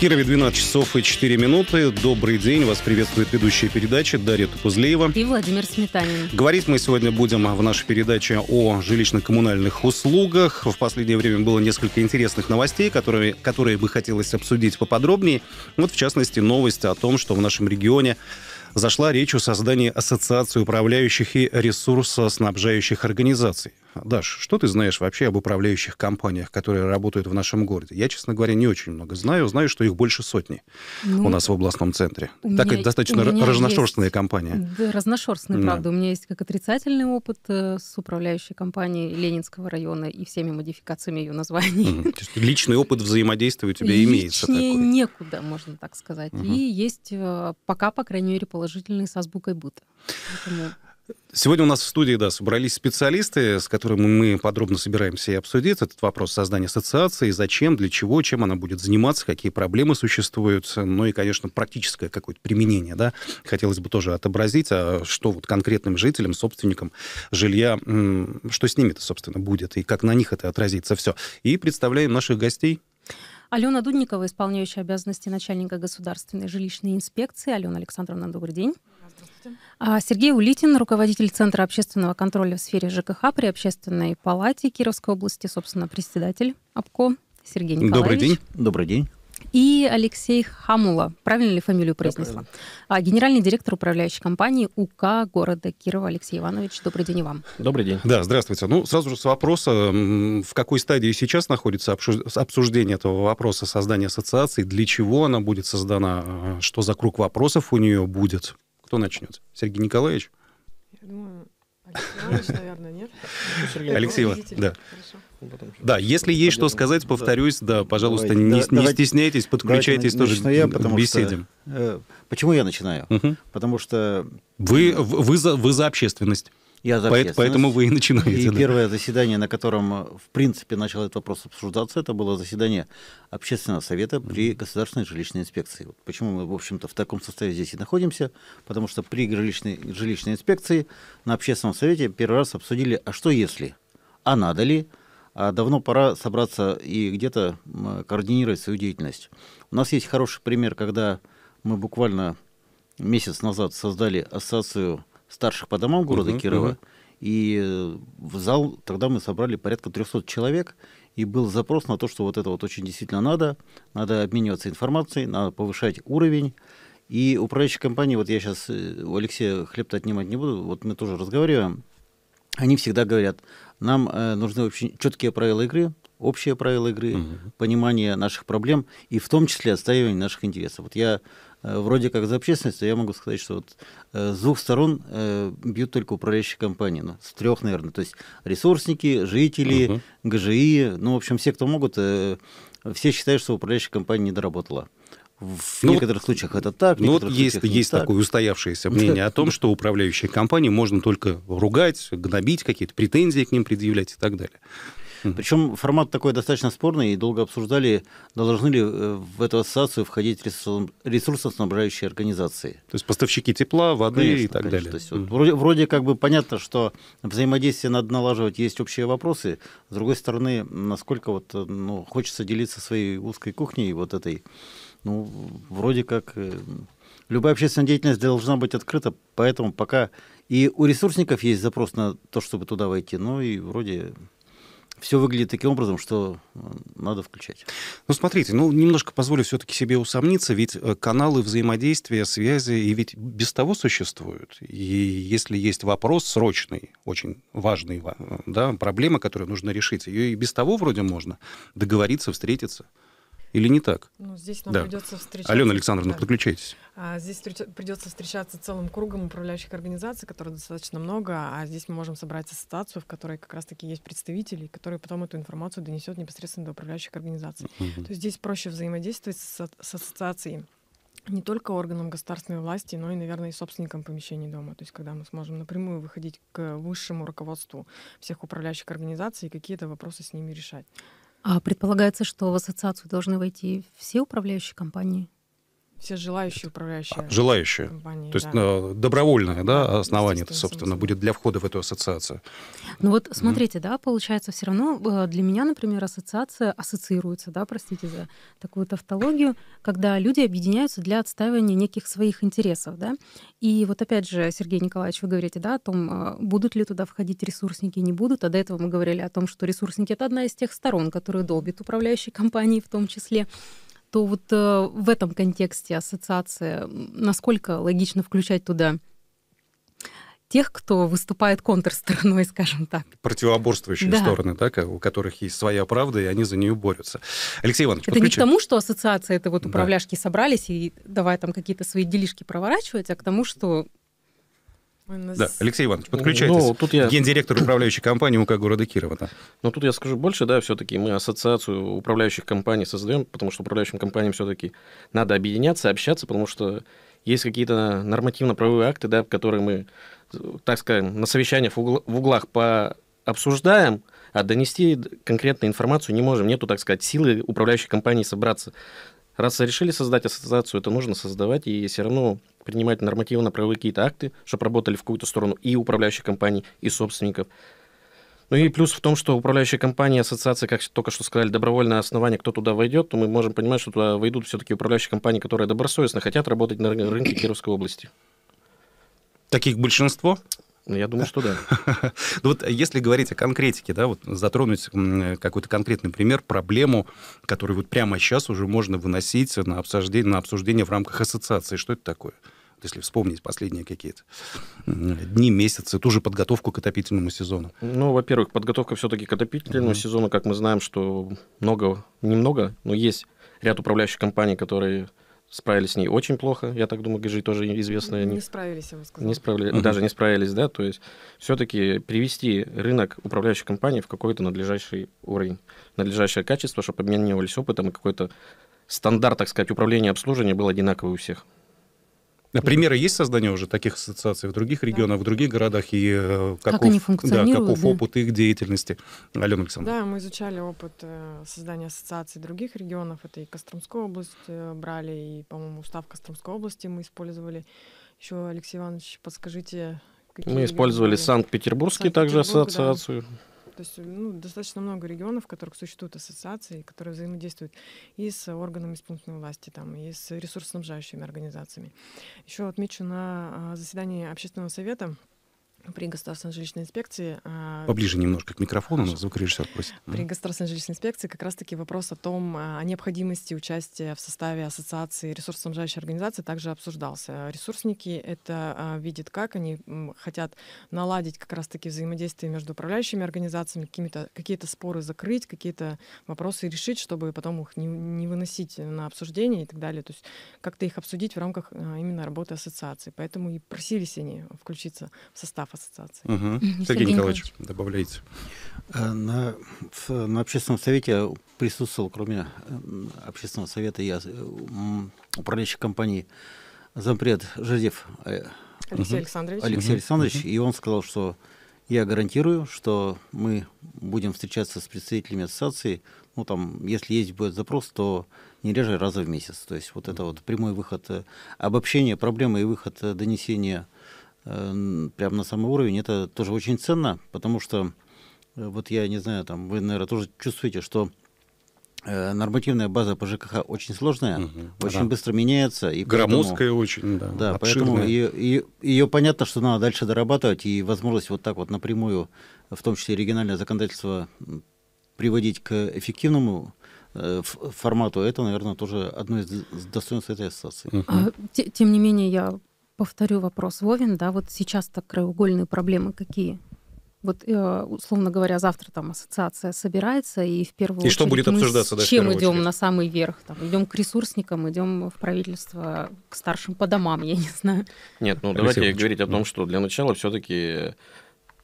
Кирове 12 часов и 4 минуты. Добрый день. Вас приветствует ведущая передачи Дарья Тупузлеева. И Владимир Сметанин. Говорить мы сегодня будем в нашей передаче о жилищно-коммунальных услугах. В последнее время было несколько интересных новостей, которые, которые бы хотелось обсудить поподробнее. Вот, в частности, новость о том, что в нашем регионе зашла речь о создании Ассоциации управляющих и ресурсоснабжающих организаций. Даш, что ты знаешь вообще об управляющих компаниях, которые работают в нашем городе? Я, честно говоря, не очень много знаю. Знаю, что их больше сотни ну, у нас в областном центре. Меня, так и достаточно разношерстные есть... компания. Да, разношерстная, да. правда. У меня есть как отрицательный опыт э, с управляющей компанией Ленинского района и всеми модификациями ее названий. Угу. личный опыт взаимодействия у тебя Личнее имеется такой? некуда, можно так сказать. Угу. И есть э, пока, по крайней мере, положительный со азбукой быта. Поэтому... Сегодня у нас в студии да, собрались специалисты, с которыми мы подробно собираемся и обсудить этот вопрос создания ассоциации, зачем, для чего, чем она будет заниматься, какие проблемы существуют, ну и, конечно, практическое какое-то применение. Да? Хотелось бы тоже отобразить, а что вот конкретным жителям, собственникам жилья, что с ними-то, собственно, будет, и как на них это отразится все. И представляем наших гостей. Алена Дудникова, исполняющая обязанности начальника государственной жилищной инспекции. Алена Александровна, добрый день. А, Сергей Улитин, руководитель Центра общественного контроля в сфере ЖКХ при Общественной палате Кировской области, собственно, председатель АПКО. Сергей Николаевич. Добрый день. Добрый день. И Алексей Хамула, правильно ли фамилию произнесла? А, генеральный директор управляющей компании УК города Кирова Алексей Иванович. Добрый день и вам. Добрый день. Да, здравствуйте. Ну, сразу же с вопроса, в какой стадии сейчас находится обсуждение этого вопроса создания ассоциации, для чего она будет создана, а, что за круг вопросов у нее будет? Кто начнет? Сергей Николаевич? Я думаю, Алексей наверное, нет? Алексей да. Ну, да, если есть что сказать, повторюсь, да, пожалуйста, не, стесняйтесь, подключайтесь тоже я, к беседе. Э, почему я начинаю? Потому что... Вы, вы за общественность и за Поэт, Поэтому вы и начинаете. И да. первое заседание, на котором, э, в принципе, начал этот вопрос обсуждаться, это было заседание общественного совета при Государственной жилищной инспекции. Вот почему мы, в общем-то, в таком составе здесь и находимся, потому что при жилищной, жилищной инспекции на общественном совете первый раз обсудили, а что если, а надо ли, а давно пора собраться и где-то координировать свою деятельность. У нас есть хороший пример, когда мы буквально месяц назад создали ассоциацию старших по домам города uh-huh, Кирова. Uh-huh. И э, в зал тогда мы собрали порядка 300 человек, и был запрос на то, что вот это вот очень действительно надо, надо обмениваться информацией, надо повышать уровень. И управляющие компании, вот я сейчас э, у Алексея хлеб-то отнимать не буду, вот мы тоже разговариваем, они всегда говорят, нам э, нужны очень четкие правила игры, общие правила игры, угу. понимание наших проблем и в том числе отстаивание наших интересов. Вот я Э, вроде как за общественность, а я могу сказать, что вот э, с двух сторон э, бьют только управляющие компании, ну, с трех, наверное, то есть ресурсники, жители, угу. ГЖИ, ну, в общем, все, кто могут, все считают, что управляющая компания не доработала. В ну, некоторых вот, случаях это так. Ну, вот есть, есть так. такое устоявшееся мнение о том, что управляющие компании можно только ругать, гнобить, какие-то претензии к ним предъявлять и так далее. Mm-hmm. Причем формат такой достаточно спорный, и долго обсуждали, должны ли э, в эту ассоциацию входить ресурсоснабжающие организации. То есть поставщики тепла, воды конечно, и так конечно. далее. То есть, mm-hmm. вот, вроде, вроде как бы понятно, что взаимодействие надо налаживать, есть общие вопросы. С другой стороны, насколько вот, э, ну, хочется делиться своей узкой кухней вот этой, ну, вроде как... Э, любая общественная деятельность должна быть открыта, поэтому пока и у ресурсников есть запрос на то, чтобы туда войти, но и вроде все выглядит таким образом, что э, надо включать. Ну, смотрите, ну, немножко позволю все-таки себе усомниться, ведь э, каналы взаимодействия, связи и ведь без того существуют. И если есть вопрос срочный, очень важный, э, да, проблема, которую нужно решить, ее и без того вроде можно договориться, встретиться. Или не так? Ну, здесь нам да. придется встречаться. Алена Александровна, да. подключайтесь. А, здесь придется встречаться целым кругом управляющих организаций, которых достаточно много, а здесь мы можем собрать ассоциацию, в которой как раз-таки есть представители, которые потом эту информацию донесет непосредственно до управляющих организаций. Угу. То есть здесь проще взаимодействовать с, с ассоциацией не только органам государственной власти, но и, наверное, и собственникам помещений дома. То есть когда мы сможем напрямую выходить к высшему руководству всех управляющих организаций и какие-то вопросы с ними решать. А предполагается, что в ассоциацию должны войти все управляющие компании? Все желающие а, управляющие. Желающие. Компании, То есть да. Э, добровольное да, основание, это, собственно, будет для входа в эту ассоциацию. Ну вот смотрите, mm. да, получается все равно э, для меня, например, ассоциация ассоциируется, да, простите за такую тавтологию, когда люди объединяются для отстаивания неких своих интересов, да. И вот опять же, Сергей Николаевич, вы говорите, да, о том, э, будут ли туда входить ресурсники, не будут, а до этого мы говорили о том, что ресурсники — это одна из тех сторон, которые долбит управляющие компании в том числе то вот э, в этом контексте ассоциация, насколько логично включать туда тех, кто выступает контрстороной, скажем так. Противоборствующие да. стороны, да, у которых есть своя правда, и они за нее борются. Алексей Иванович, Это подключи. не к тому, что ассоциация это вот управляшки да. собрались и давай там какие-то свои делишки проворачивать, а к тому, что да, Алексей Иванович, ну, подключайтесь. Ну, тут я... Гендиректор управляющей компании УК города Кирова. Да. Ну, тут я скажу больше, да, все-таки мы ассоциацию управляющих компаний создаем, потому что управляющим компаниям все-таки надо объединяться, общаться, потому что есть какие-то нормативно-правовые акты, да, которые мы, так скажем, на совещаниях в, угл... в углах по обсуждаем, а донести конкретную информацию не можем. Нету, так сказать, силы управляющей компании собраться. Раз решили создать ассоциацию, это нужно создавать и все равно принимать нормативно-правовые какие-то акты, чтобы работали в какую-то сторону и управляющих компаний, и собственников. Ну и плюс в том, что управляющая компания, ассоциация, как только что сказали, добровольное основание, кто туда войдет, то мы можем понимать, что туда войдут все-таки управляющие компании, которые добросовестно хотят работать на рынке Кировской области. Таких большинство? Ну, я думаю, что да. ну вот если говорить о конкретике, да, вот затронуть какой-то конкретный пример, проблему, которую вот прямо сейчас уже можно выносить на обсуждение, на обсуждение в рамках ассоциации. Что это такое? Вот если вспомнить последние какие-то дни, месяцы, ту же подготовку к отопительному сезону. Ну, во-первых, подготовка все-таки к отопительному mm сезону, как мы знаем, что много, немного, но есть ряд управляющих компаний, которые справились с ней очень плохо, я так думаю, Гажи тоже известная. Не, справились, я бы сказал. Не справили, uh-huh. даже не справились, да, то есть все-таки привести рынок управляющей компании в какой-то надлежащий уровень, надлежащее качество, чтобы обменивались опытом и какой-то стандарт, так сказать, управления обслуживания был одинаковый у всех. Примеры есть создания уже таких ассоциаций в других регионах, да. в других городах и э, каков, как они функционируют, да, каков да. опыт их деятельности, Алена Александровна? Да, мы изучали опыт э, создания ассоциаций других регионов. Это и Костромскую область э, брали, и, по-моему, устав Костромской области мы использовали. Еще, Алексей Иванович, подскажите, Какие мы использовали Санкт-Петербургский Санкт также ассоциацию. Да. То есть ну, достаточно много регионов, в которых существуют ассоциации, которые взаимодействуют и с органами исполнительной власти, там, и с ресурсоснабжающими организациями. Еще отмечу на а, заседании общественного совета при Государственной жилищной инспекции... А, Поближе немножко к микрофону, но звукорежиссер просит. При Государственной жилищной инспекции как раз-таки вопрос о том, а, о необходимости участия в составе ассоциации ресурсоснабжающей организации также обсуждался. Ресурсники это а, видят как, они хотят наладить как раз-таки взаимодействие между управляющими организациями, какие-то споры закрыть, какие-то вопросы решить, чтобы потом их не, не выносить на обсуждение и так далее. То есть как-то их обсудить в рамках именно работы ассоциации. Поэтому и просились они включиться в состав состав ассоциации. Угу. Сергей, Сергей Николаевич, Николаевич, добавляйте. Э, на, на общественном совете присутствовал, кроме э, общественного совета, я э, управляющий компании зампред Жозеф Алексей угу. Александрович. Алексей Александрович, угу. и он сказал, что я гарантирую, что мы будем встречаться с представителями ассоциации, ну там, если есть будет запрос, то не реже раза в месяц. То есть вот это вот прямой выход обобщения проблемы и выход донесения Э, прямо на самый уровень, это тоже очень ценно, потому что, э, вот я не знаю, там вы, наверное, тоже чувствуете, что э, нормативная база по ЖКХ очень сложная, угу, очень да. быстро меняется. И Громоздкая поэтому, очень, да. Да, поэтому ее, ее, ее понятно, что надо дальше дорабатывать, и возможность вот так вот напрямую, в том числе региональное законодательство, приводить к эффективному формату, это, наверное, тоже одно из достоинств этой ассоциации. Угу. Тем не менее, я повторю вопрос Вовин, да, вот сейчас-то краеугольные проблемы какие? Вот, э, условно говоря, завтра там ассоциация собирается, и в первую и очередь что будет мы обсуждаться, с чем идем на самый верх? Там, идем к ресурсникам, идем в правительство, к старшим по домам, я не знаю. Нет, ну Алексей давайте Ильич. говорить о том, что для начала все-таки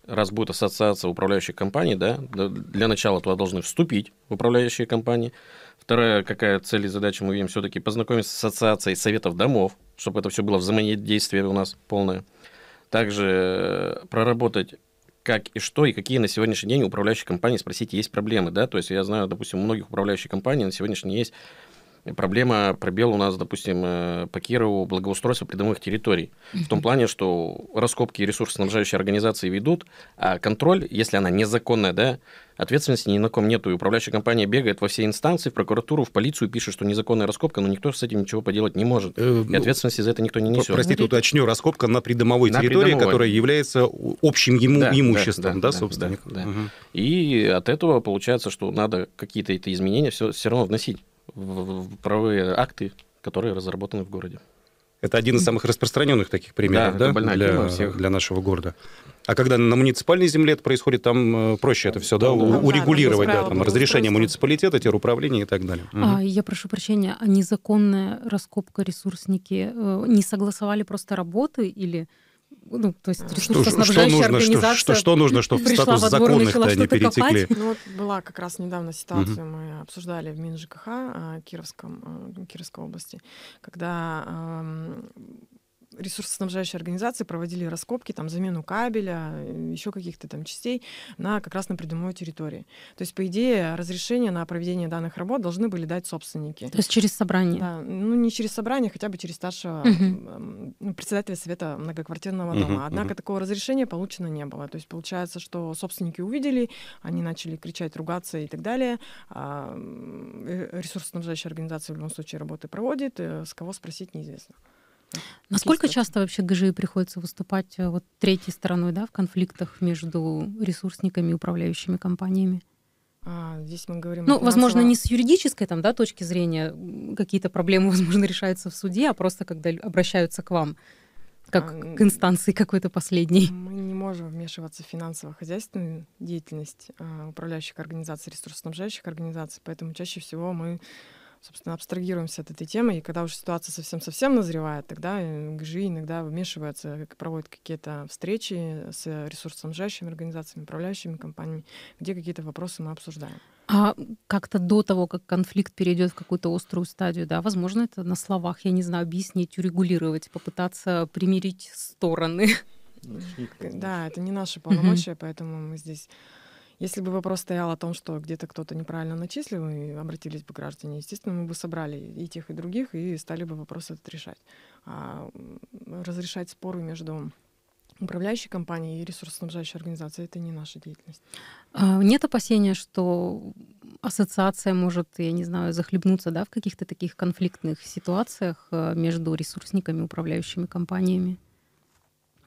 раз будет ассоциация управляющих компаний, да, для начала туда должны вступить управляющие компании. Вторая, какая цель и задача мы видим, все-таки познакомиться с ассоциацией советов домов, чтобы это все было взаимодействие у нас полное. Также э, проработать как и что, и какие на сегодняшний день у управляющей компании, спросите, есть проблемы, да, то есть я знаю, допустим, у многих управляющих компаний на сегодняшний день есть Проблема, пробел у нас, допустим, э, по Кирову благоустройство придомовых территорий. В том плане, что раскопки и ресурсоснабжающие организации ведут, а контроль, если она незаконная, да, ответственности ни на ком нету. И управляющая компания бегает во все инстанции, в прокуратуру, в полицию, пишет, что незаконная раскопка, но никто с этим ничего поделать не может. Э, ну, и ответственности за это никто не несет. Простите, ну, уточню, раскопка на придомовой на территории, придомовой. которая является общим ему да, имуществом, да, да, да собственно. Да, да. Угу. И от этого получается, что надо какие-то это изменения все, все равно вносить в правовые акты, которые разработаны в городе. Это один из самых распространенных таких примеров, да, да? Это для, тема всех. для нашего города. А когда на муниципальной земле это происходит, там э, проще это все, да, ну, да, урегулировать, да, да там разрешение муниципалитета, теруправления и так далее. А, угу. Я прошу прощения, а незаконная раскопка ресурсники э, не согласовали просто работы или ну, то есть что, что нужно, что, что, что нужно, чтобы в статус законных они перетекли? Ну, вот была как раз недавно ситуация, мы обсуждали в МинЖКХ а, Кировском, а, Кировской области, когда ресурсоснабжающие организации проводили раскопки, там, замену кабеля, э, еще каких-то там частей на как раз на придумовой территории. То есть, по идее, разрешение на проведение данных работ должны были дать собственники. То есть через собрание? Да, ну не через собрание, хотя бы через старшего угу. председателя совета многоквартирного угу, дома. Однако угу. такого разрешения получено не было. То есть получается, что собственники увидели, они начали кричать, ругаться и так далее. А э, ресурсоснабжающая организация в любом случае работы проводит, э, с кого спросить неизвестно. Насколько часто вообще ГЖИ приходится выступать э, вот третьей стороной да, в конфликтах между ресурсниками и управляющими компаниями? А, здесь мы говорим... Ну, финансово... возможно, не с юридической там, да, точки зрения какие-то проблемы, возможно, решаются в суде, а просто когда обращаются к вам как а, к инстанции какой-то последней. Мы не можем вмешиваться в финансово-хозяйственную деятельность а, управляющих организаций, ресурсоснабжающих организаций, поэтому чаще всего мы собственно, абстрагируемся от этой темы, и когда уже ситуация совсем-совсем назревает, тогда э, ГЖИ иногда вмешивается, э, проводит какие-то встречи с ресурсоснабжающими организациями, управляющими компаниями, где какие-то вопросы мы обсуждаем. А как-то до того, как конфликт перейдет в какую-то острую стадию, да, возможно, это на словах, я не знаю, объяснить, урегулировать, попытаться примирить стороны. Да, это не наши полномочия, поэтому мы здесь если бы вопрос стоял о том, что где-то кто-то неправильно начислил и обратились бы граждане, естественно, мы бы собрали и тех, и других, и стали бы вопрос этот решать. А разрешать споры между управляющей компанией и ресурсоснабжающей организацией — это не наша деятельность. А, нет опасения, что ассоциация может, я не знаю, захлебнуться да, в каких-то таких конфликтных ситуациях а, между ресурсниками, управляющими компаниями?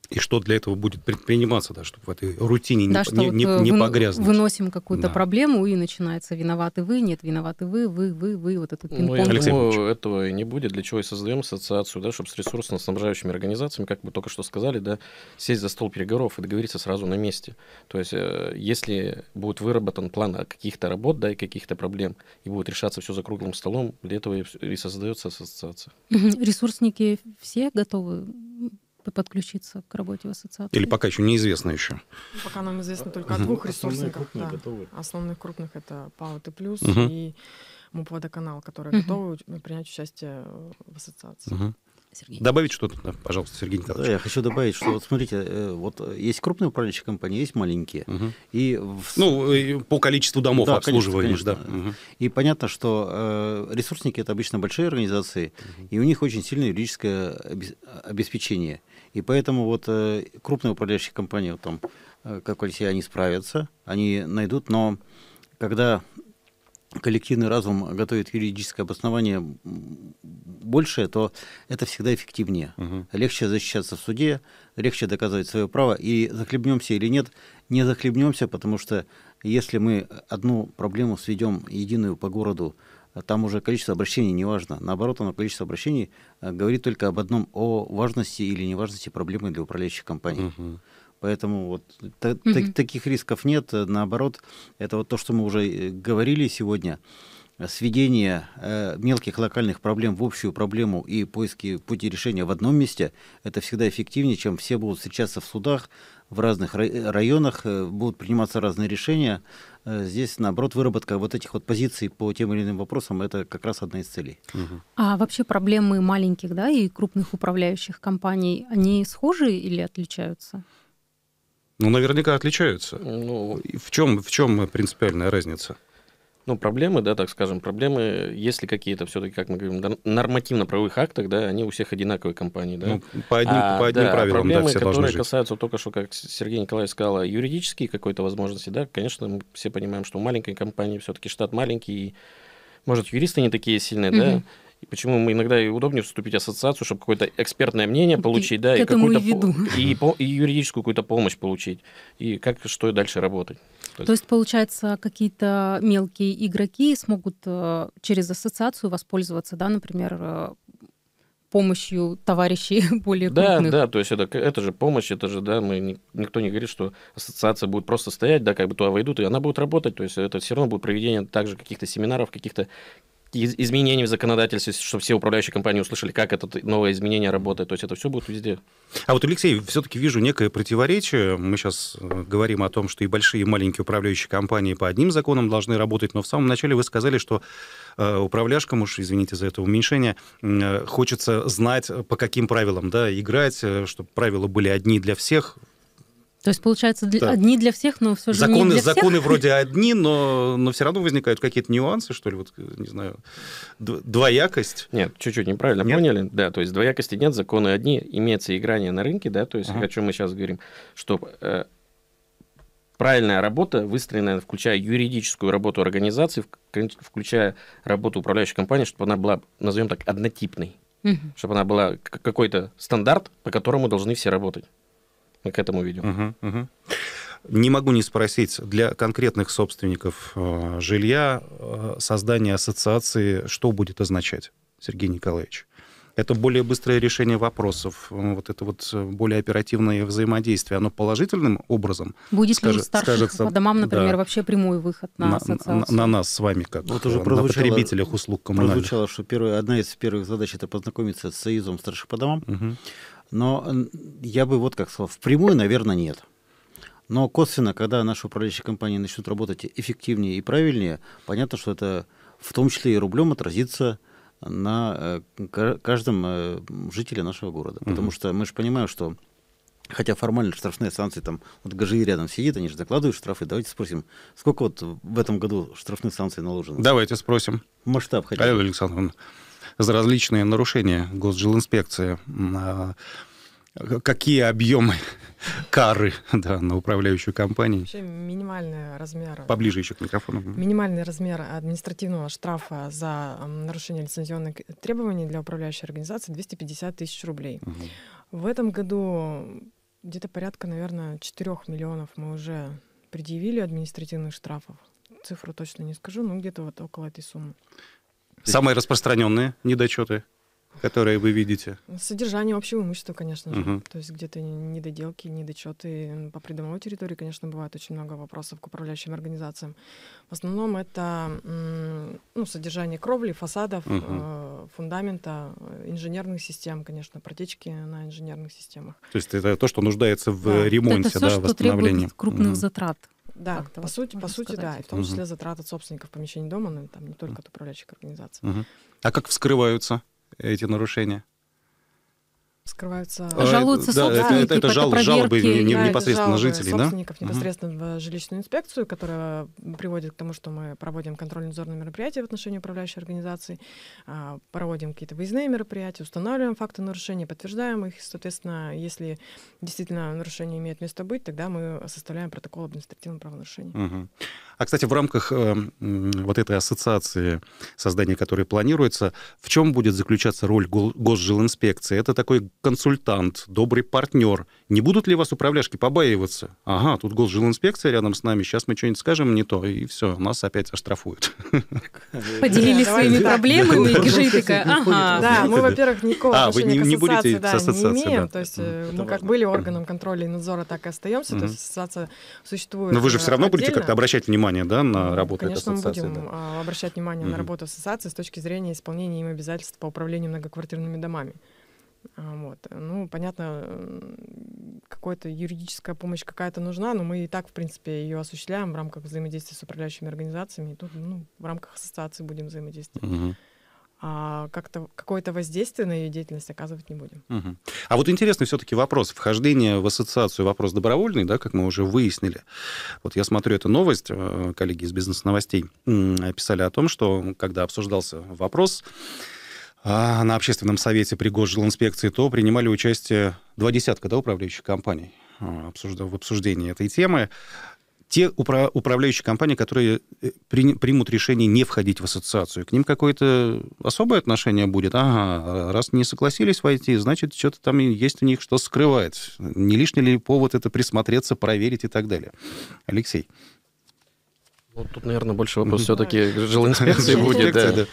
и что для этого будет предприниматься, да, чтобы в этой рутине да, не, что не, вот э, не, не погрязнуть. Выносим какую-то да. проблему, и начинается виноваты вы, нет, виноваты вы, вы, вы, вы, вот этот ну, пинг-понг. Ну, я думаю, этого и не будет, для чего и создаем ассоциацию, да, чтобы с ресурсно-снабжающими организациями, как вы только что сказали, да, сесть за стол переговоров и договориться сразу на месте. То есть, э, если будет выработан план каких-то работ, да, и каких-то проблем, и будет решаться все за круглым столом, для этого и создается ассоциация. Ресурсники все готовы подключиться к работе в ассоциации. Или пока еще неизвестно еще? Ну, пока нам известно только о двух ресурсниках. Основные крупные, да. Основных крупных это ПАО Т+, угу. и МУП «Водоканал», которые угу. готовы э, принять участие э, в ассоциации. Угу. Сергей. Добавить что-то, да, пожалуйста, Сергей Николаевич. Да, я хочу добавить, что вот смотрите, э, вот есть крупные управляющие компании, есть маленькие. Угу. И в... Ну, по количеству домов да, обслуживаемых, да. Угу. И понятно, что э, ресурсники это обычно большие организации, угу. и у них очень сильное юридическое обеспечение. И поэтому вот э, крупные управляющие компании, вот там, как они справятся, они найдут, но когда коллективный разум готовит юридическое обоснование большее, то это всегда эффективнее. Угу. Легче защищаться в суде, легче доказывать свое право. И захлебнемся или нет, не захлебнемся, потому что если мы одну проблему сведем единую по городу, там уже количество обращений не важно. Наоборот, оно количество обращений э, говорит только об одном, о важности или неважности проблемы для управляющих компаний. Угу. Поэтому вот та, угу. таких рисков нет. Э, наоборот, это вот то, что мы уже э, говорили сегодня сведение э, мелких локальных проблем в общую проблему и поиски пути решения в одном месте, это всегда эффективнее, чем все будут встречаться в судах, в разных э, районах, э, будут приниматься разные решения. Э, здесь, наоборот, выработка вот этих вот позиций по тем или иным вопросам, это как раз одна из целей. Угу. А вообще проблемы маленьких да, и крупных управляющих компаний, они схожи или отличаются? Ну, наверняка отличаются. Ну, в, чем, в чем принципиальная разница? Ну, проблемы, да, так скажем, проблемы, если какие-то все-таки, как мы говорим, нормативно-правовых актах, да, они у всех одинаковые компании, да. Ну, по одним, а, по одним да, правилам, проблемы, да, все которые должны жить. касаются только что, как Сергей Николаевич сказал, а юридические какой-то возможности, да, конечно, мы все понимаем, что у маленькой компании все-таки штат маленький, и, может, юристы не такие сильные, mm-hmm. да, и почему мы иногда и удобнее вступить в ассоциацию, чтобы какое-то экспертное мнение получить, и, да, и какую-то и, и юридическую какую-то помощь получить, и как что и дальше работать. То есть, То есть получается, какие-то мелкие игроки смогут э, через ассоциацию воспользоваться, да, например, э, помощью товарищей более да, крупных. Да, да, то есть это, это же помощь, это же, да, мы, никто не говорит, что ассоциация будет просто стоять, да, как бы туда войдут, и она будет работать, то есть это все равно будет проведение также каких-то семинаров, каких-то изменений в законодательстве, чтобы все управляющие компании услышали, как это новое изменение работает. То есть это все будет везде. А вот, Алексей, все-таки вижу некое противоречие. Мы сейчас э, говорим о том, что и большие, и маленькие управляющие компании по одним законам должны работать, но в самом начале вы сказали, что э, управляшкам, уж извините за это уменьшение, э, хочется знать, по каким правилам да, играть, чтобы правила были одни для всех, то есть, получается, да. одни для всех, но все же законы, не для всех. Законы вроде одни, но, но все равно возникают какие-то нюансы, что ли, вот, не знаю, двоякость. Нет, чуть-чуть неправильно нет? поняли. Да, то есть двоякости нет, законы одни, имеется играние на рынке, да, то есть ага. о чем мы сейчас говорим, что э, правильная работа, выстроенная, включая юридическую работу организации, включая работу управляющей компании, чтобы она была, назовем так, однотипной. Угу. Чтобы она была какой-то стандарт, по которому должны все работать к этому видео. Угу, угу. Не могу не спросить, для конкретных собственников э, жилья э, создание ассоциации что будет означать, Сергей Николаевич? Это более быстрое решение вопросов, э, вот это вот более оперативное взаимодействие, оно положительным образом Будет скажет, ли старших скажется, по домам, например, да, вообще прямой выход на, на На, на нас с вами, как вот уже на потребителях услуг коммунальных. Прозвучало, что первая, одна из первых задач – это познакомиться с союзом старших по домам. Угу. Но я бы вот как сказал, впрямую, наверное, нет. Но косвенно, когда наши управляющие компании начнут работать эффективнее и правильнее, понятно, что это в том числе и рублем отразится на э, каждом э, жителе нашего города. Потому что мы же понимаем, что Хотя формально штрафные санкции там, вот ГЖИ рядом сидит, они же закладывают штрафы. Давайте спросим, сколько вот в этом году штрафных санкций наложено? Давайте спросим. Масштаб хотя бы. Алена Александровна за различные нарушения госжилинспекции, а, какие объемы кары да, на управляющую компанию. Вообще минимальный размер... Поближе еще к микрофону. Минимальный размер административного штрафа за нарушение лицензионных требований для управляющей организации 250 тысяч рублей. Угу. В этом году где-то порядка, наверное, 4 миллионов мы уже предъявили административных штрафов. Цифру точно не скажу, но где-то вот около этой суммы. Самые распространенные недочеты, которые вы видите? Содержание общего имущества, конечно же. Угу. То есть где-то недоделки, недочеты. По придомовой территории, конечно, бывает очень много вопросов к управляющим организациям. В основном это ну, содержание кровли, фасадов, угу. фундамента, э, инженерных систем, конечно, протечки на инженерных системах. То есть это то, что нуждается в да. ремонте, это все, да, что требует крупных угу. затрат. Да, по вот сути, по сути, сказать. да, и в том числе затраты собственников помещений дома, но ну, там не только от управляющих организаций. Угу. А как вскрываются эти нарушения? скрываются... А, Жалуются да, собственники. Это, это, это жал, проверки, жалобы не, да, непосредственно жалобы жителей, собственников да? непосредственно угу. в жилищную инспекцию, которая приводит к тому, что мы проводим контрольно-надзорные мероприятия в отношении управляющей организации, а, проводим какие-то выездные мероприятия, устанавливаем факты нарушения подтверждаем их. Соответственно, если действительно нарушение имеет место быть, тогда мы составляем протокол административного правонарушения. Угу. А, кстати, в рамках э, вот этой ассоциации создания, которой планируется, в чем будет заключаться роль госжилинспекции? Это такой консультант, добрый партнер. Не будут ли вас управляшки побаиваться? Ага, тут госжилинспекция рядом с нами, сейчас мы что-нибудь скажем не то, и все, нас опять оштрафуют. Поделились своими проблемами, и такая, ага. Да, мы, во-первых, никакого а, отношения к ассоциации не имеем. То есть э, мы как были органом контроля и надзора, так и остаемся. То есть ассоциация существует Но вы же все равно э, будете как-то обращать внимание внимание да, на ну, работу Конечно, этой ассоциации? Конечно, мы будем да. А, обращать внимание угу. на работу ассоциации с точки зрения исполнения им обязательств по управлению многоквартирными домами. А, вот. Ну, понятно, какая-то юридическая помощь какая-то нужна, но мы и так, в принципе, ее осуществляем в рамках взаимодействия с управляющими организациями. И тут ну, в рамках ассоциации будем взаимодействовать. Угу а как-то какое-то воздействие на ее деятельность оказывать не будем. Угу. А вот интересный все-таки вопрос. Вхождение в ассоциацию вопрос добровольный, да, как мы уже выяснили. Вот я смотрю эту новость, э, коллеги из бизнес-новостей писали о том, что когда обсуждался вопрос а, на общественном совете при госжилинспекции, то принимали участие два десятка да, управляющих компаний а, в обсуждении этой темы те упра- управляющие компании, которые э, при- примут решение не входить в ассоциацию, к ним какое-то особое отношение будет. Ага, раз не согласились войти, значит, что-то там есть у них, что скрывает. Не лишний ли повод это присмотреться, проверить и так далее. Алексей. Ну, тут, наверное, больше вопрос все-таки к жилой инспекции будет. Да.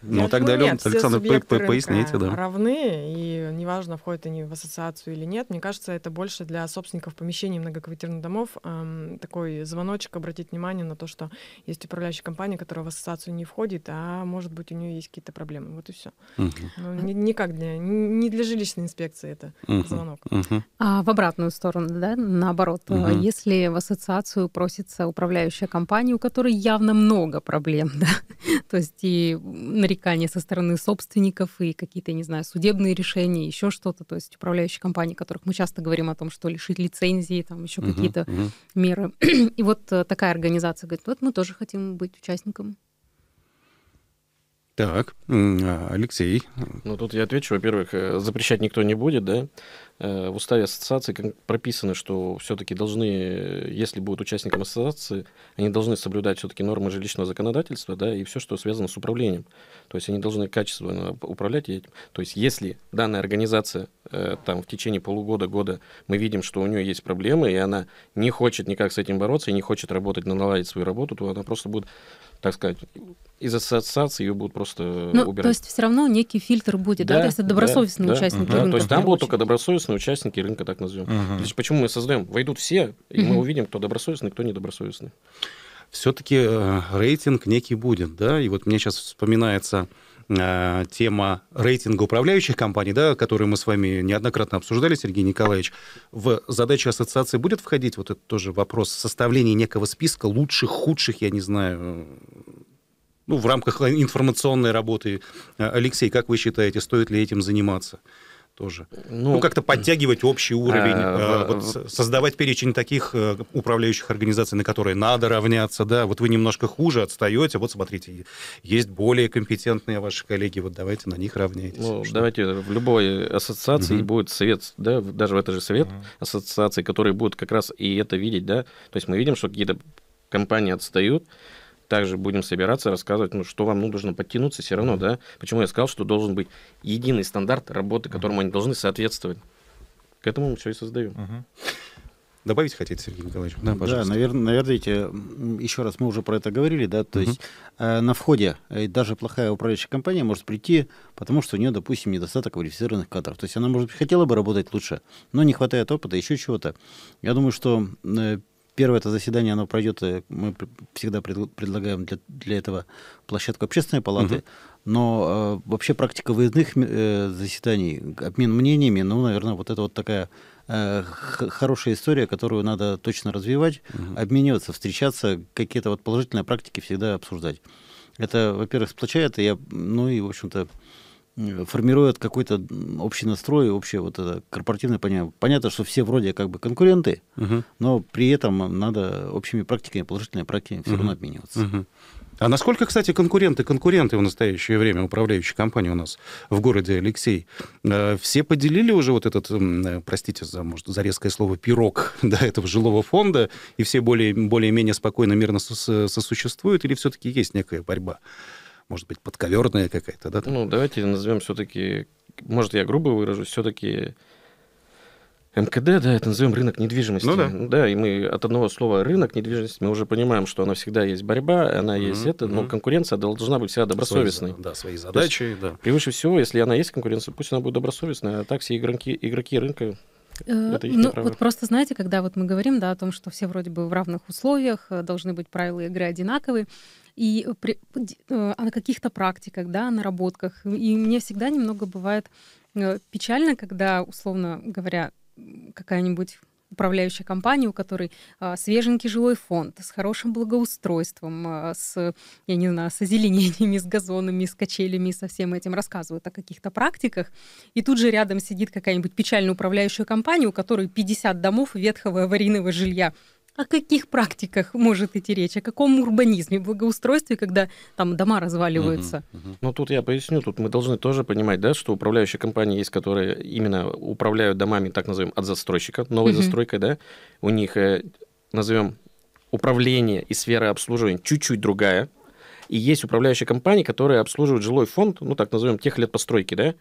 Ну, я тогда, Алена, ну, Александр, по поясните, да. равны, и неважно, входят они в ассоциацию или нет. Мне кажется, это больше для собственников помещений многоквартирных домов эм, такой звоночек обратить внимание на то, что есть управляющая компания, которая в ассоциацию не входит, а может быть, у нее есть какие-то проблемы. Вот и все. Угу. Ну, никак для, не для жилищной инспекции это угу. звонок. Угу. А в обратную сторону, да, наоборот. Угу. Если в ассоциацию просится управляющая компания, у которой явно много проблем, да, то есть и нарекания со стороны собственников и какие-то, не знаю, судебные решения, еще что-то. То есть управляющие компании, о которых мы часто говорим о том, что лишить лицензии, там еще угу, какие-то угу. меры. И вот э, такая организация говорит, вот мы тоже хотим быть участником. Так, а, Алексей. Ну, тут я отвечу. Во-первых, э, запрещать никто не будет, да? Э, в уставе ассоциации прописано, что все-таки должны, э, если будут участником ассоциации, они должны соблюдать все-таки нормы жилищного законодательства, да, и все, что связано с управлением. То есть они должны качественно управлять этим. То есть если данная организация там в течение полугода, года мы видим, что у нее есть проблемы, и она не хочет никак с этим бороться, и не хочет работать, наладить свою работу, то она просто будет так сказать, из ассоциации ее будут просто ну, убирать. То есть все равно некий фильтр будет, да? да? То есть это добросовестные да, участники да, рынка. Да, то есть там будут только добросовестные участники рынка, так назовем. Угу. То есть почему мы создаем? Войдут все, и угу. мы увидим, кто добросовестный, кто недобросовестный. Все-таки э, рейтинг некий будет, да? И вот мне сейчас вспоминается Э, тема рейтинга управляющих компаний, да, которую мы с вами неоднократно обсуждали, Сергей Николаевич, в задачи ассоциации будет входить вот это тоже вопрос составления некого списка лучших, худших, я не знаю, ну, в рамках информационной работы. Э, Алексей, как вы считаете, стоит ли этим заниматься? тоже. Ну, ну как-то подтягивать общий уровень, а, э, э вот создавать перечень таких э, управляющих организаций, на которые надо равняться, да, вот вы немножко хуже отстаете, вот смотрите, есть более компетентные ваши коллеги, вот давайте на них равняйтесь. Ну, что? давайте в любой ассоциации угу. будет совет, да, даже в этот же совет угу. ассоциации, которые будут как раз и это видеть, да, то есть мы видим, что какие-то компании отстают, также будем собираться рассказывать, ну, что вам нужно подтянуться все равно, да? Почему я сказал, что должен быть единый стандарт работы, которому они должны соответствовать. К этому мы все и создаем. Добавить хотите, Сергей Николаевич? Да, пожалуйста. Да, наверное, наверное, еще раз мы уже про это говорили, да, то uh-huh. есть э, на входе э, даже плохая управляющая компания может прийти, потому что у нее, допустим, недостаток квалифицированных кадров. То есть она, может быть, хотела бы работать лучше, но не хватает опыта, еще чего-то. Я думаю, что э, Первое это заседание, оно пройдет, э, мы всегда предлагаем для, для этого площадку общественной палаты, угу. но э, вообще практика выездных э, заседаний, обмен мнениями, ну, наверное, вот это вот такая э, хорошая история, которую надо точно развивать, угу. обмениваться, встречаться, какие-то вот положительные практики всегда обсуждать. Это, во-первых, сплочает, и я, ну и, в общем-то, Э, формирует какой-то общий настрой, общее вот это корпоративное понимание. Понятно, что все вроде как бы конкуренты, угу. но при этом надо общими практиками, положительными практиками все угу. равно обмениваться. Угу. А насколько, кстати, конкуренты, конкуренты в настоящее время управляющей компании у нас в городе, Алексей, э, все поделили уже вот этот, э, простите за, может, за резкое слово, пирог да, этого жилого фонда, и все более, более-менее спокойно, мирно сосуществуют, или все-таки есть некая борьба? может быть, подковерная какая-то, да? Там? Ну, давайте назовем все-таки, может, я грубо выражусь, все-таки МКД, да, это назовем рынок недвижимости. Ну да. Да, и мы от одного слова рынок недвижимости мы уже понимаем, что она всегда есть борьба, она mm-hmm. есть это, но конкуренция должна быть всегда добросовестной. Свои, да, свои задачи, есть, да. Превыше всего, если она есть конкуренция, пусть она будет добросовестная, а так все игроки, игроки рынка это ну, вот просто знаете, когда вот мы говорим да, о том, что все вроде бы в равных условиях, э, должны быть правила игры одинаковые, и при, э, о каких-то практиках, да, о наработках. И мне всегда немного бывает э, печально, когда, условно говоря, какая-нибудь управляющая компания у которой а, свеженький жилой фонд с хорошим благоустройством, а, с, я не знаю, с озеленениями, с газонами, с качелями, со всем этим рассказывают о каких-то практиках. И тут же рядом сидит какая-нибудь печально управляющая компания, у которой 50 домов ветхого аварийного жилья. О каких практиках может идти речь? О каком урбанизме, благоустройстве, когда там дома разваливаются? Угу, угу. Ну, тут я поясню, тут мы должны тоже понимать, да, что управляющие компании есть, которые именно управляют домами, так назовем, от застройщика, новой угу. застройкой, да, у них, э, назовем, управление и сфера обслуживания чуть-чуть другая, и есть управляющие компании, которые обслуживают жилой фонд, ну, так назовем, тех лет постройки, да,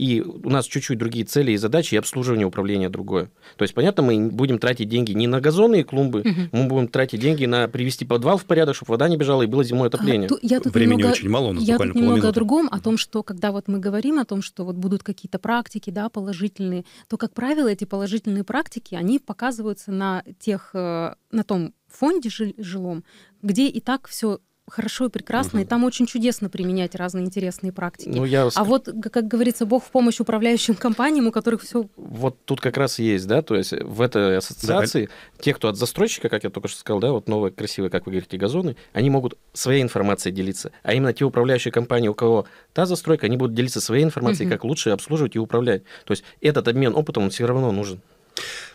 и у нас чуть-чуть другие цели и задачи, и обслуживание управления другое. То есть, понятно, мы будем тратить деньги не на газонные клумбы, угу. мы будем тратить деньги на привести подвал в порядок, чтобы вода не бежала и было зимой а отопление. А, я тут Времени немного, очень мало, у нас я буквально тут немного о другом, о том, что когда вот мы говорим о том, что вот будут какие-то практики, да, положительные, то, как правило, эти положительные практики, они показываются на тех, э, на том фонде жилом, где и так все хорошо и прекрасно, угу. и там очень чудесно применять разные интересные практики. Ну, я... А вот, как говорится, Бог в помощь управляющим компаниям, у которых все... Вот тут как раз есть, да, то есть в этой ассоциации да. те, кто от застройщика, как я только что сказал, да, вот новые красивые, как вы говорите, газоны, они могут своей информацией делиться, а именно те управляющие компании, у кого та застройка, они будут делиться своей информацией, угу. как лучше обслуживать и управлять. То есть этот обмен опытом, он все равно нужен.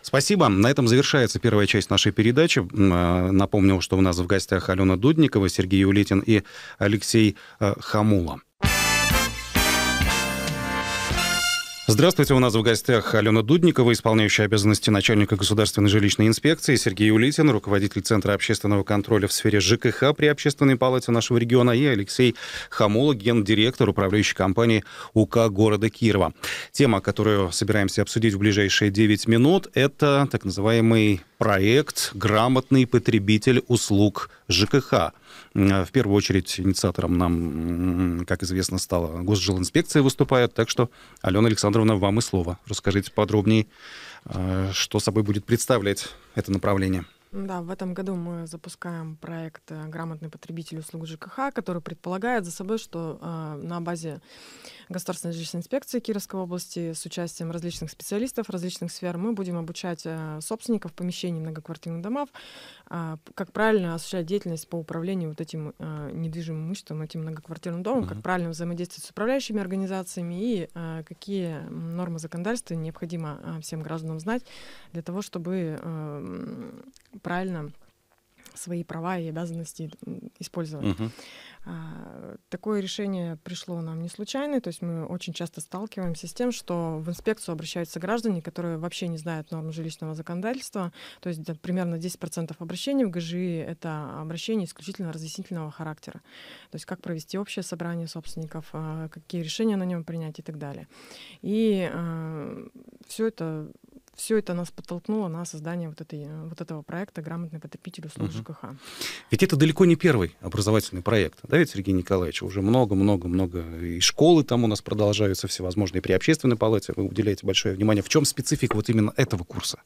Спасибо. На этом завершается первая часть нашей передачи. Э, Напомнил, что у нас в гостях Алена Дудникова, Сергей Юлитин и Алексей э, Хамула. Здравствуйте, у нас в гостях Алена Дудникова, исполняющая обязанности начальника Государственной жилищной инспекции, Сергей Улитин, руководитель Центра общественного контроля в сфере ЖКХ при Общественной палате нашего региона, и Алексей Хамула, гендиректор управляющей компании УК города Кирова. Тема, которую собираемся обсудить в ближайшие 9 минут, это так называемый проект «Грамотный потребитель услуг ЖКХ». А, в первую очередь инициатором нам, как известно, стала госжилинспекция выступает. Так что, Алена Александровна, вам и слово. Расскажите подробнее, а, что собой будет представлять это направление. Да, в этом году мы запускаем проект э, «Грамотный потребитель услуг ЖКХ», который предполагает за собой, что э, на базе Государственной жилищной инспекции Кировской области с участием различных специалистов различных сфер мы будем обучать э, собственников помещений многоквартирных домов, э, как правильно осуществлять деятельность по управлению вот этим э, недвижимым имуществом, этим многоквартирным домом, mm-hmm. как правильно взаимодействовать с управляющими организациями и э, какие нормы законодательства необходимо э, всем гражданам знать для того, чтобы э, правильно свои права и обязанности использовать. Угу. такое решение пришло нам не случайно, то есть мы очень часто сталкиваемся с тем, что в инспекцию обращаются граждане, которые вообще не знают норм жилищного законодательства, то есть да, примерно 10% обращений в ГЖИ — это обращения исключительно разъяснительного характера, то есть как провести общее собрание собственников, а, какие решения на нем принять и так далее. И э, а, все это все это нас подтолкнуло на создание вот, этой, э, вот этого проекта «Грамотный потребитель услуг угу. ЖКХ». Ведь это далеко не первый образовательный проект, да ведь, Сергей Николаевич? Уже много-много-много и школы там у нас продолжаются всевозможные, при общественной палате вы уделяете большое внимание. В чем специфика вот именно этого курса?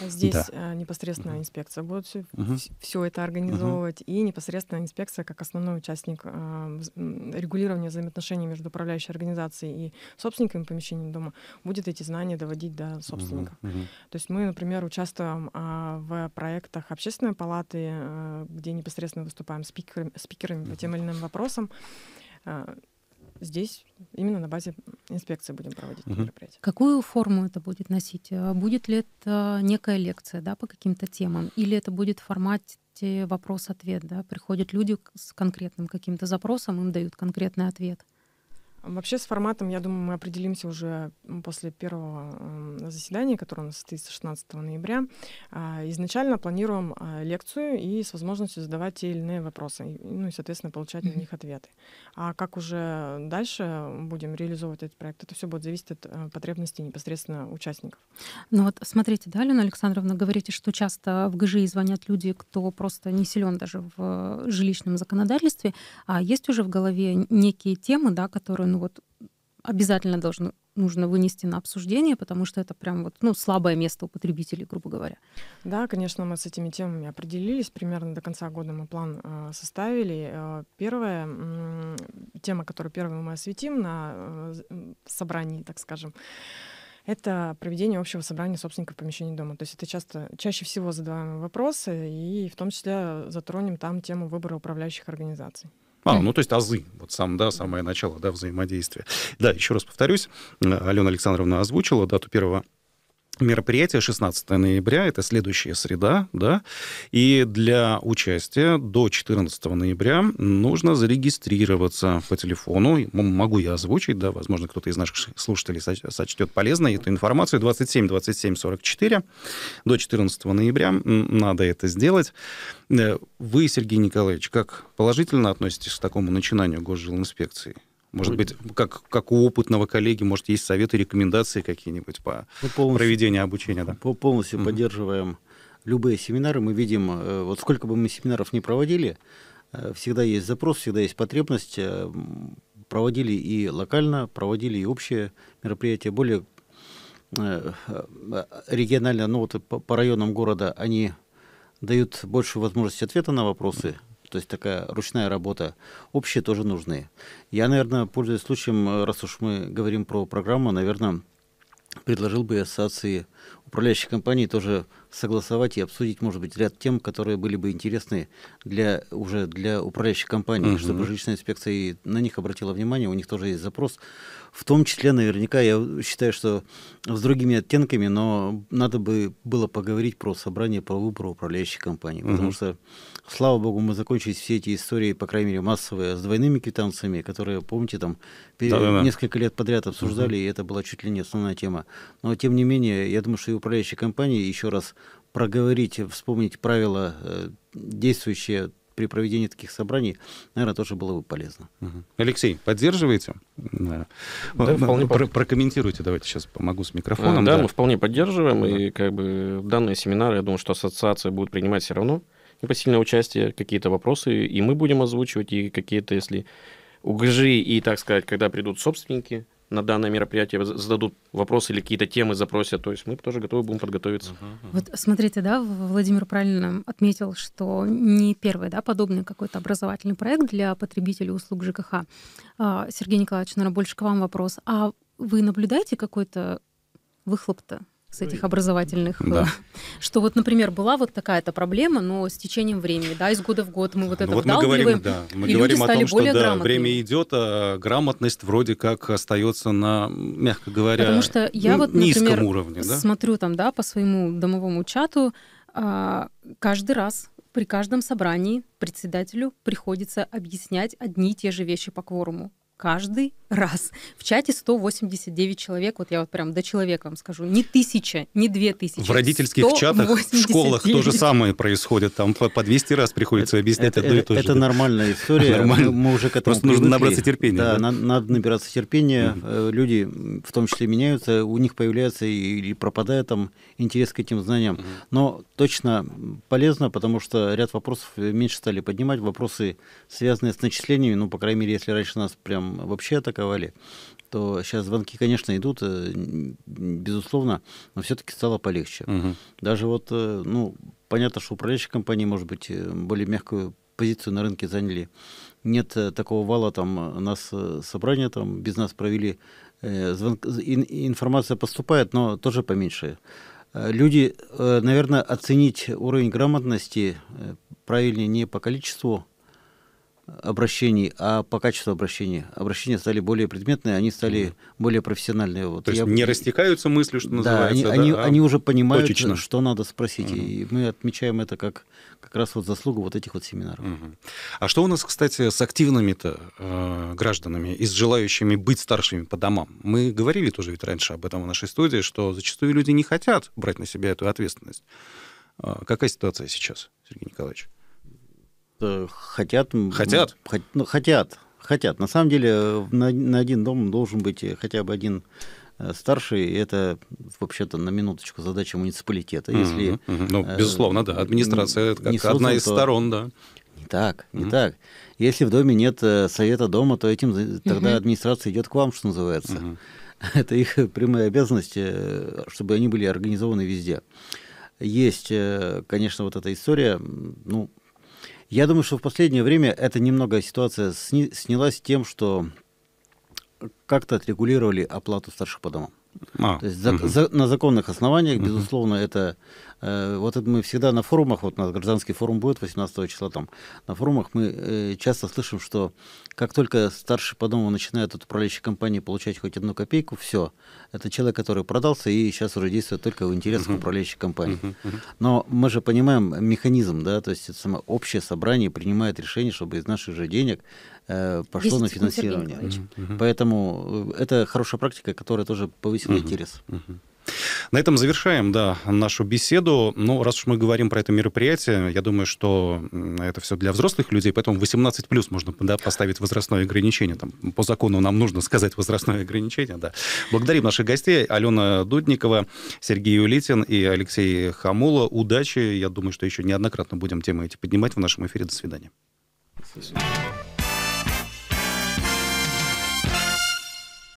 Здесь да. Э, непосредственно угу. инспекция будет все, угу. все это организовывать, угу. и непосредственно инспекция как основной участник э, регулирования взаимоотношений между управляющей организацией и собственниками помещения дома будет эти знания доводить до собственников. Угу. То есть мы, например, участвуем а, в проектах общественной палаты, а, где непосредственно выступаем спикерами, спикерами по тем или иным вопросам. А, здесь именно на базе инспекции будем проводить угу. мероприятие. Какую форму это будет носить? Э, будет ли это некая лекция да, по каким-то темам? Или это будет в формате вопрос-ответ? Да? Приходят люди с конкретным каким-то запросом, им дают конкретный ответ. Вообще с форматом, я думаю, мы определимся уже после первого заседания, которое у нас состоится 16 ноября. А, изначально планируем а, лекцию и с возможностью задавать те или иные вопросы, ну и, соответственно, получать на них ответы. А как уже дальше будем реализовывать этот проект, это все будет зависеть от э, потребностей непосредственно участников. Ну вот смотрите, да, Алена Александровна, говорите, что часто в ГЖИ звонят люди, кто просто не силен даже в э, жилищном законодательстве, а есть уже в голове некие темы, да, которые ну вот обязательно должно, нужно вынести на обсуждение, потому что это прям вот, ну, слабое место у потребителей, грубо говоря. Да, конечно, мы с этими темами определились. Примерно до конца года мы план э, составили. Э, первая э, тема, которую первую мы осветим на э, собрании, так скажем, это проведение общего собрания собственников помещений дома. То есть это часто, чаще всего задаваемые вопросы, и в том числе затронем там тему выбора управляющих организаций. А, ну то есть азы, вот сам, да, самое начало, да, взаимодействия. Да, еще раз повторюсь, э, Алена Александровна озвучила дату первого мероприятие 16 ноября, это следующая среда, да, и для участия до 14 ноября нужно зарегистрироваться по телефону, могу я озвучить, да, возможно, кто-то из наших слушателей сочтет полезной эту информацию, 27 27 44, до 14 ноября надо это сделать. Э, вы, Сергей Николаевич, как положительно относитесь к такому начинанию госжилинспекции? инспекции? Может быть, как, как у опытного коллеги, может, есть советы, рекомендации какие-нибудь по ну, проведению обучения? Да? Полностью mm поддерживаем любые семинары. Мы видим, э, вот сколько бы мы семинаров не проводили, э, всегда есть запрос, всегда есть потребность. Э, проводили и локально, проводили и общие мероприятия. Более регионально, ну вот по районам города они дают больше возможности ответа на вопросы то есть такая ручная работа, общие тоже нужны. Я, наверное, пользуясь случаем, э, раз уж мы говорим про программу, наверное, предложил бы ассоциации управляющей компании тоже согласовать и обсудить, может быть, ряд тем, которые были бы интересны для, уже для управляющих компаний, угу. чтобы жилищная инспекция и на них обратила внимание, у них тоже есть запрос. В том числе, наверняка, я считаю, что с другими оттенками, но надо бы было поговорить про собрание по выбору управляющей компании, угу. потому что, слава богу, мы закончили все эти истории, по крайней мере, массовые, с двойными квитанциями, которые, помните, там да, да, да. несколько лет подряд обсуждали, угу. и это была чуть ли не основная тема. Но, тем не менее, я думаю, что и управляющие компании, еще раз, проговорить, вспомнить правила, э, действующие при проведении таких собраний, наверное, тоже было бы полезно. Алексей, поддерживаете? Да. Да, ну, вполне... Про прокомментируйте, давайте сейчас помогу с микрофоном. Да, да. мы вполне поддерживаем, да. и как бы данные семинары, я думаю, что ассоциация будет принимать все равно непосильное участие, какие-то вопросы, и мы будем озвучивать, и какие-то, если угрыжи, и, так сказать, когда придут собственники, на данное мероприятие зададут вопросы или какие-то темы запросят. То есть мы тоже готовы будем подготовиться. Uh-huh, uh-huh. Вот смотрите, да, Владимир правильно отметил, что не первый, да, подобный какой-то образовательный проект для потребителей услуг ЖКХ. А, Сергей Николаевич, наверное, больше к вам вопрос. А вы наблюдаете какой-то выхлоп-то с этих образовательных, да. Э, что вот, например, была вот такая-то проблема, но с течением времени, да, из года в год мы вот ну это ну, вот мы говорим, да, мы и говорим люди о том, что да, время идет, а грамотность вроде как остается на, мягко говоря, потому что я вот, например, уровне, да? смотрю там, да, по своему домовому чату а, каждый раз при каждом собрании председателю приходится объяснять одни и те же вещи по кворуму каждый раз. В чате 189 человек, вот я вот прям до человека вам скажу, не тысяча, не две тысячи. В родительских чатах, в школах то же самое происходит, там по 200 раз приходится объяснять это, одно и то же. Это нормальная история, Нормально. мы уже к этому Просто привыкли. нужно набраться терпения. Да, да? Надо, надо набираться терпения, mm люди в том числе меняются, у них появляется или пропадает там интерес к этим знаниям. mm Но точно полезно, потому что ряд вопросов меньше стали поднимать, вопросы, связанные с начислениями, ну, по крайней мере, если раньше нас прям вообще такая критиковали, то сейчас звонки, конечно, идут, э, безусловно, но все-таки стало полегче. Угу. Даже вот, э, ну, понятно, что управляющие компании, может быть, э, более мягкую позицию на рынке заняли. Нет такого вала, там, нас собрание, там, без нас провели, звонк, информация поступает, но тоже поменьше. Люди, наверное, оценить уровень грамотности правильнее не по количеству обращений, а по качеству обращений. Обращения стали более предметные, они стали mm. более профессиональные. Вот То есть я... не растекаются мысли, что да, называется. Они, да, они, а они уже понимают, точечно. что надо спросить. Mm. И мы отмечаем это как, как раз вот заслугу вот этих вот семинаров. Mm. А что у нас, кстати, с активными-то э, гражданами и с желающими быть старшими по домам? Мы говорили тоже ведь раньше об этом в нашей студии, что зачастую люди не хотят брать на себя эту ответственность. Э, какая ситуация сейчас, Сергей Николаевич? Э, хотят... Хотят? Ну, хотят, хотят. На самом деле на, на один дом должен быть хотя бы один э, старший это вообще-то на минуточку задача муниципалитета. Если угу, угу. ну э, безусловно, да, администрация это как не одна из сторон, да. Не так, не угу. так. Если в доме нет совета дома, то этим тогда угу. администрация идет к вам, что называется. Угу. Это их прямая обязанность, чтобы они были организованы везде. Есть, конечно, вот эта история, ну, я думаю, что в последнее время эта немного ситуация сни- снялась тем, что как-то отрегулировали оплату старших по домам. А, То есть угу. за, на законных основаниях, угу. безусловно, это... Э, вот это мы всегда на форумах, вот на гражданский форум будет 18 числа там, на форумах мы э, часто слышим, что как только старший по дому начинает от управляющей компании получать хоть одну копейку, все. Это человек, который продался и сейчас уже действует только в интересах угу. управляющей компании. Угу. Угу. Но мы же понимаем механизм, да, то есть это само общее собрание принимает решение, чтобы из наших же денег Э, пошло на финансирование. Поэтому э, это хорошая практика, которая тоже повысила угу. интерес. На этом завершаем, да, нашу беседу. Ну, раз уж мы говорим про это мероприятие, я думаю, что это все для взрослых людей, поэтому 18 плюс можно да, поставить возрастное ограничение. Там, по закону нам нужно сказать возрастное ограничение, да. Благодарим наших гостей. Алена Дудникова, Сергей Улитин и Алексей Хамула. Удачи. Я думаю, что еще неоднократно будем темы эти поднимать в нашем эфире. До свидания. До свидания.